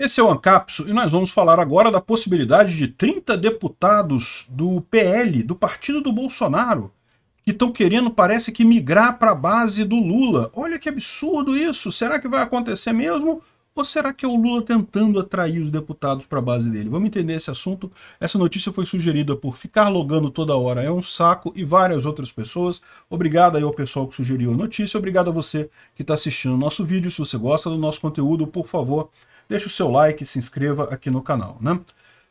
Esse é o Ancapso e nós vamos falar agora da possibilidade de 30 deputados do PL, do partido do Bolsonaro, que estão querendo, parece que, migrar para a base do Lula. Olha que absurdo isso! Será que vai acontecer mesmo? Ou será que é o Lula tentando atrair os deputados para a base dele? Vamos entender esse assunto. Essa notícia foi sugerida por Ficar Logando Toda Hora é um Saco e várias outras pessoas. Obrigado aí ao pessoal que sugeriu a notícia. Obrigado a você que está assistindo o nosso vídeo. Se você gosta do nosso conteúdo, por favor, deixe o seu like e se inscreva aqui no canal, né?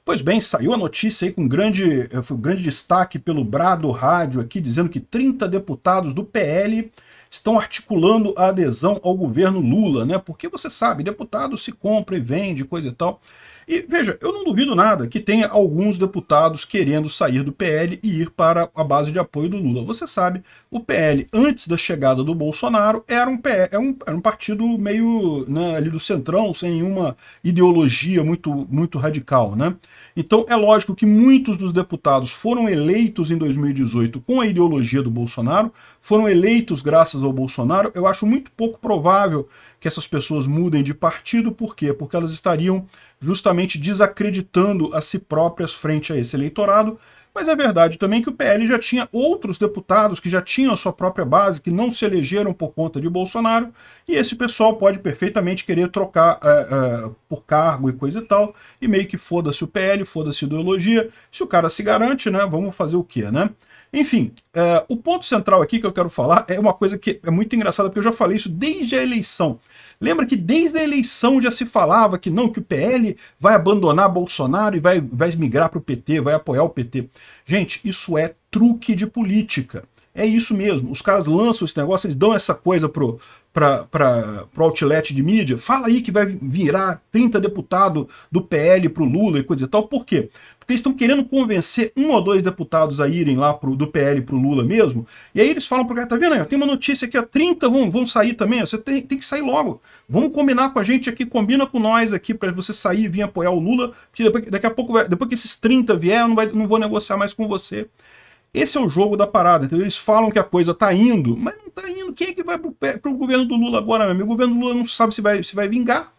Pois bem, saiu a notícia aí com grande, eh, grande destaque pelo Brado Rádio aqui, dizendo que 30 deputados do PL estão articulando a adesão ao governo Lula, né? Porque você sabe, deputado se compra e vende, coisa e tal. E veja, eu não duvido nada que tenha alguns deputados querendo sair do PL e ir para a base de apoio do Lula. Você sabe, o PL, antes da chegada do Bolsonaro, era um, PL, era é um, era um partido meio né, ali do centrão, sem nenhuma ideologia muito, muito radical. Né? Então é lógico que muitos dos deputados foram eleitos em 2018 com a ideologia do Bolsonaro, foram eleitos graças ao Bolsonaro. Eu acho muito pouco provável que essas pessoas mudem de partido, por quê? Porque elas estariam justamente desacreditando a si próprias frente a esse eleitorado. Mas é verdade também que o PL já tinha outros deputados que já tinham a sua própria base, que não se elegeram por conta de Bolsonaro, e esse pessoal pode perfeitamente querer trocar uh, uh, por cargo e coisa e tal, e meio que foda-se o PL, foda-se ideologia. Se o cara se garante, né? Vamos fazer o quê, né? Enfim, uh, o ponto central aqui que eu quero falar é uma coisa que é muito engraçada, porque eu já falei isso desde a eleição. Lembra que desde a eleição já se falava que não, que o PL vai abandonar Bolsonaro e vai, vai migrar para o PT, vai apoiar o PT. Gente, isso é truque de política. É isso mesmo. Os caras lançam esse negócio, eles dão essa coisa pro, pra, pra, pro outlet de mídia. Fala aí que vai virar 30 deputados do PL pro Lula e coisa e tal. Por quê? Porque eles estão querendo convencer um ou dois deputados a irem lá pro, do PL pro Lula mesmo. E aí eles falam pro cara, tá vendo aí? Tem uma notícia aqui, ó, 30 vão, vão sair também. você tem, tem que sair logo. Vamos combinar com a gente aqui, combina com nós aqui para você sair e vir apoiar o Lula. Porque depois, daqui a pouco, vai, depois que esses 30 vier, eu não, vai, não vou negociar mais com você. Esse é o jogo da parada, entendeu? Eles falam que a coisa tá indo, mas não tá indo. Quem é que vai pro, pro governo do Lula agora mesmo? O governo do Lula não sabe se vai, se vai vingar.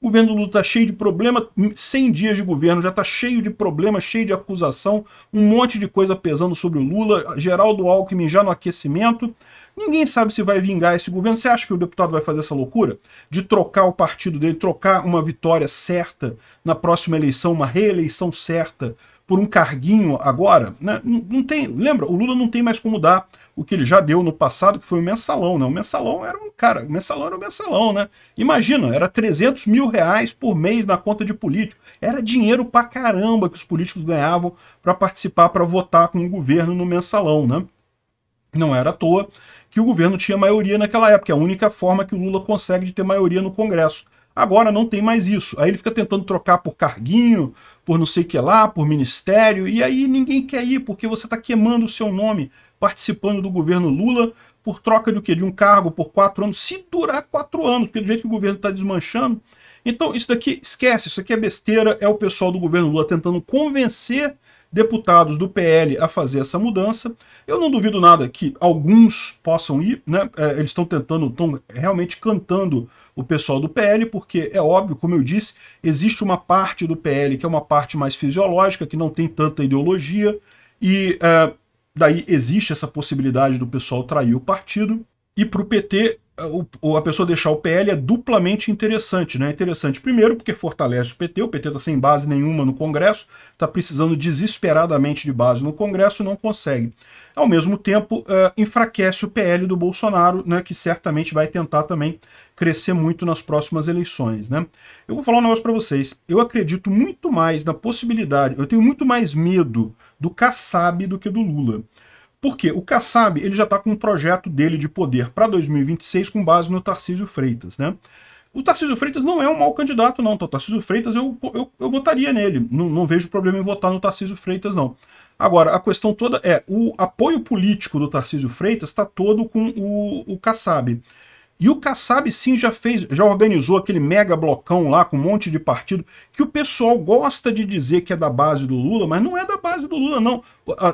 O governo do Lula tá cheio de problema, 100 dias de governo, já tá cheio de problema, cheio de acusação, um monte de coisa pesando sobre o Lula, Geraldo Alckmin já no aquecimento. Ninguém sabe se vai vingar esse governo. Você acha que o deputado vai fazer essa loucura de trocar o partido dele, trocar uma vitória certa na próxima eleição, uma reeleição certa por um carguinho agora, né? não, não, tem, lembra, o Lula não tem mais como dar o que ele já deu no passado, que foi o mensalão, né? O mensalão era um cara, o mensalão era o mensalão, né? Imagina, era 300 mil reais por mês na conta de político. Era dinheiro pra caramba que os políticos ganhavam para participar, para votar com o governo no mensalão, né? Não era à toa que o governo tinha maioria naquela época. É a única forma que o Lula consegue de ter maioria no Congresso. Agora não tem mais isso. Aí ele fica tentando trocar por carguinho, por não sei o que lá, por ministério, e aí ninguém quer ir, porque você está queimando o seu nome participando do governo Lula por troca de o quê? De um cargo por quatro anos, se durar quatro anos, porque do jeito que o governo está desmanchando. Então isso daqui, esquece, isso aqui é besteira, é o pessoal do governo Lula tentando convencer deputados do PL a fazer essa mudança. Eu não duvido nada que alguns possam ir, né? É, eles estão tentando, estão realmente cantando o pessoal do PL, porque é óbvio, como eu disse, existe uma parte do PL que é uma parte mais fisiológica, que não tem tanta ideologia, e é, daí existe essa possibilidade do pessoal trair o partido. E para o PT a pessoa deixar o PL é duplamente interessante. Né? Interessante, primeiro, porque fortalece o PT, o PT está sem base nenhuma no Congresso, está precisando desesperadamente de base no Congresso e não consegue. Ao mesmo tempo, uh, enfraquece o PL do Bolsonaro, né, que certamente vai tentar também crescer muito nas próximas eleições. Né? Eu vou falar um negócio para vocês. Eu acredito muito mais na possibilidade, eu tenho muito mais medo do Kassab do que do Lula. Porque o Kassab ele já está com um projeto dele de poder para 2026 com base no Tarcísio Freitas. Né? O Tarcísio Freitas não é um mau candidato, não. Então, o Tarcísio Freitas, eu, eu, eu votaria nele. Não, não vejo problema em votar no Tarcísio Freitas, não. Agora, a questão toda é, o apoio político do Tarcísio Freitas está todo com o, o Kassab. E o Kassab sim já fez, já organizou aquele mega blocão lá com um monte de partido que o pessoal gosta de dizer que é da base do Lula, mas não é da base do Lula, não.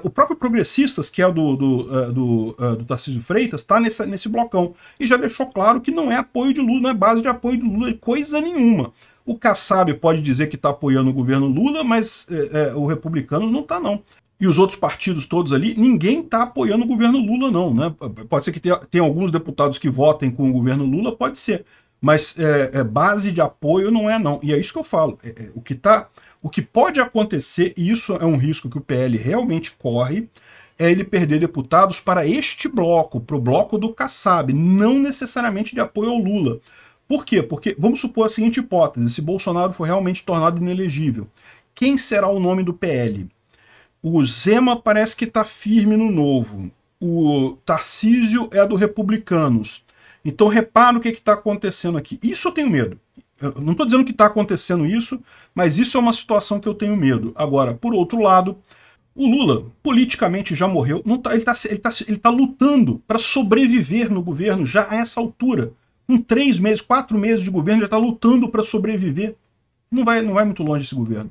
O próprio Progressistas, que é do, do, eh, do, do, eh, do Tarcísio Freitas, está nesse, nesse blocão. E já deixou claro que não é apoio de Lula, não é base de apoio do Lula, coisa nenhuma. O Kassab pode dizer que está apoiando o governo Lula, mas é, é, o republicano não está, não e os outros partidos todos ali, ninguém está apoiando o governo Lula, não. Né? Pode ser que tenha, tenha alguns deputados que votem com o governo Lula, pode ser. Mas é, é, base de apoio não é, não. E é isso que eu falo. É, é o, que tá, o que pode acontecer, e isso é um risco que o PL realmente corre, é ele perder deputados para este bloco, para o bloco do Kassab, não necessariamente de apoio ao Lula. Por quê? Porque vamos supor a seguinte hipótese: se Bolsonaro for realmente tornado inelegível, quem será o nome do PL? O Zema parece que está firme no novo. O Tarcísio é do Republicanos. Então repara o que é está acontecendo aqui. Isso eu tenho medo. Eu não estou dizendo que está acontecendo isso, mas isso é uma situação que eu tenho medo. Agora, por outro lado, o Lula politicamente já morreu. Tá, ele está tá, tá, tá lutando para sobreviver no governo já a essa altura. Com três meses, quatro meses de governo, já está lutando para sobreviver. Não vai, não vai muito longe esse governo.